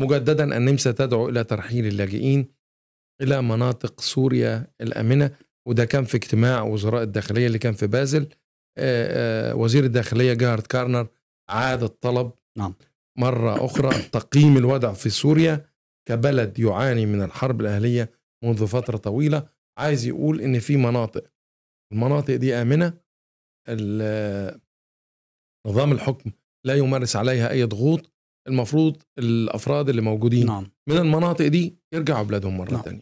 مجددا النمسا تدعو إلى ترحيل اللاجئين إلى مناطق سوريا الآمنة وده كان في اجتماع وزراء الداخلية اللي كان في بازل آه، آه، وزير الداخلية جارد كارنر عاد الطلب نعم. مرة أخرى تقييم الوضع في سوريا كبلد يعاني من الحرب الأهلية منذ فترة طويلة عايز يقول إن في مناطق المناطق دي آمنة نظام الحكم لا يمارس عليها أي ضغوط المفروض الافراد اللي موجودين نعم. من المناطق دي يرجعوا بلادهم مره نعم.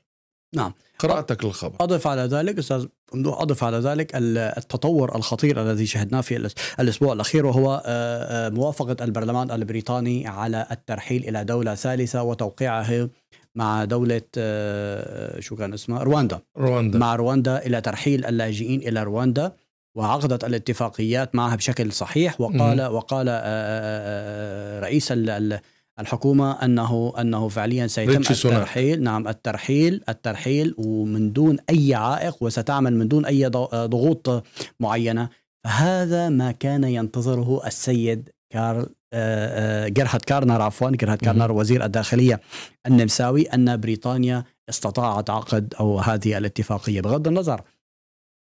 نعم قراءتك للخبر اضف على ذلك استاذ ممدوح اضف على ذلك التطور الخطير الذي شهدناه في الاسبوع الاخير وهو آه، آه، موافقه البرلمان البريطاني على الترحيل الى دوله ثالثه وتوقيعه مع دولة آه، شو كان اسمها رواندا رواندا مع رواندا إلى ترحيل اللاجئين إلى رواندا وعقدت الاتفاقيات معها بشكل صحيح وقال وقال آه، آه، آه، رئيس الحكومه انه انه فعليا سيتم الترحيل نعم الترحيل الترحيل ومن دون اي عائق وستعمل من دون اي ضغوط معينه فهذا ما كان ينتظره السيد كارل جيرهارد كارنر عفوا جيرهارد كارنر وزير الداخليه النمساوي ان بريطانيا استطاعت عقد او هذه الاتفاقيه بغض النظر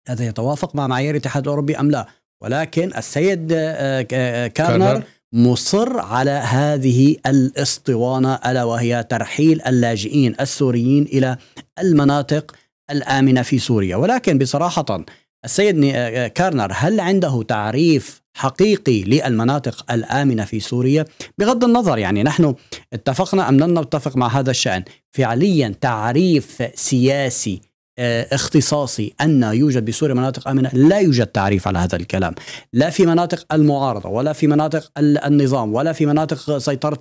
هذا يتوافق مع معايير الاتحاد الاوروبي ام لا ولكن السيد آه، آه، كارنر مصر على هذه الاسطوانه الا وهي ترحيل اللاجئين السوريين الى المناطق الامنه في سوريا ولكن بصراحه السيد آه، كارنر هل عنده تعريف حقيقي للمناطق الامنه في سوريا بغض النظر يعني نحن اتفقنا ام لم نتفق مع هذا الشان فعليا تعريف سياسي آه، اختصاصي أن يوجد بسوريا مناطق آمنة لا يوجد تعريف على هذا الكلام لا في مناطق المعارضة ولا في مناطق النظام ولا في مناطق سيطرة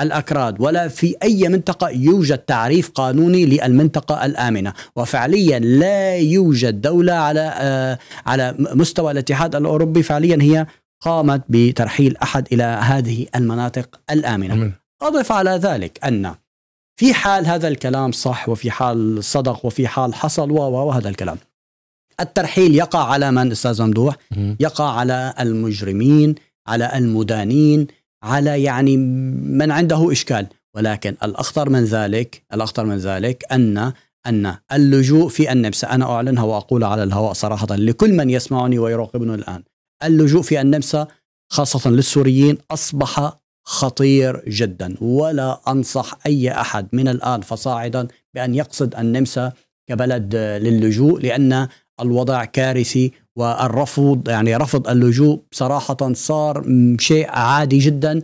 الأكراد ولا في أي منطقة يوجد تعريف قانوني للمنطقة الآمنة وفعليا لا يوجد دولة على آه، على مستوى الاتحاد الأوروبي فعليا هي قامت بترحيل أحد إلى هذه المناطق الآمنة أضف على ذلك أن في حال هذا الكلام صح وفي حال صدق وفي حال حصل وهذا الكلام الترحيل يقع على من استاذ ممدوح يقع على المجرمين على المدانين على يعني من عنده اشكال ولكن الاخطر من ذلك الاخطر من ذلك ان ان اللجوء في النمسا انا اعلنها واقول على الهواء صراحه لكل من يسمعني ويراقبني الان اللجوء في النمسا خاصه للسوريين اصبح خطير جدا ولا أنصح أي أحد من الآن فصاعدا بأن يقصد النمسا كبلد للجوء لأن الوضع كارثي والرفض يعني رفض اللجوء صراحة صار شيء عادي جدا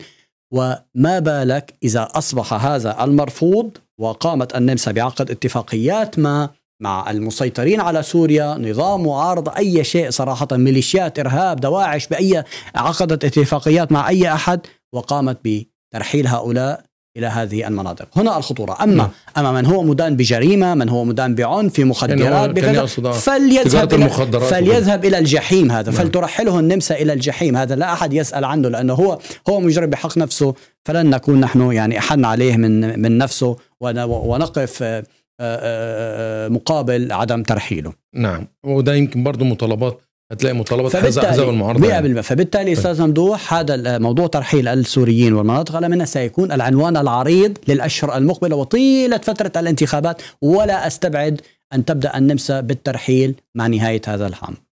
وما بالك إذا أصبح هذا المرفوض وقامت النمسا بعقد اتفاقيات ما مع المسيطرين على سوريا نظام معارض أي شيء صراحة ميليشيات إرهاب دواعش بأي عقدت اتفاقيات مع أي أحد وقامت بترحيل هؤلاء الى هذه المناطق، هنا الخطوره، اما م. نعم. اما من هو مدان بجريمه، من هو مدان بعنف في مخدرات يعني آه، فليذهب إلى فليذهب الى الجحيم هذا، م. نعم. فلترحله النمسا الى الجحيم هذا لا احد يسال عنه لانه هو هو مجرم بحق نفسه فلن نكون نحن يعني احن عليه من من نفسه ونقف آه، آه، مقابل عدم ترحيله. نعم وده يمكن برضه مطالبات هتلاقي مطالبه احزاب المعارضه 100% يعني. فبالتالي طيب. استاذ ممدوح هذا موضوع ترحيل السوريين والمناطق الامنه سيكون العنوان العريض للاشهر المقبله وطيله فتره الانتخابات ولا استبعد ان تبدا النمسا بالترحيل مع نهايه هذا العام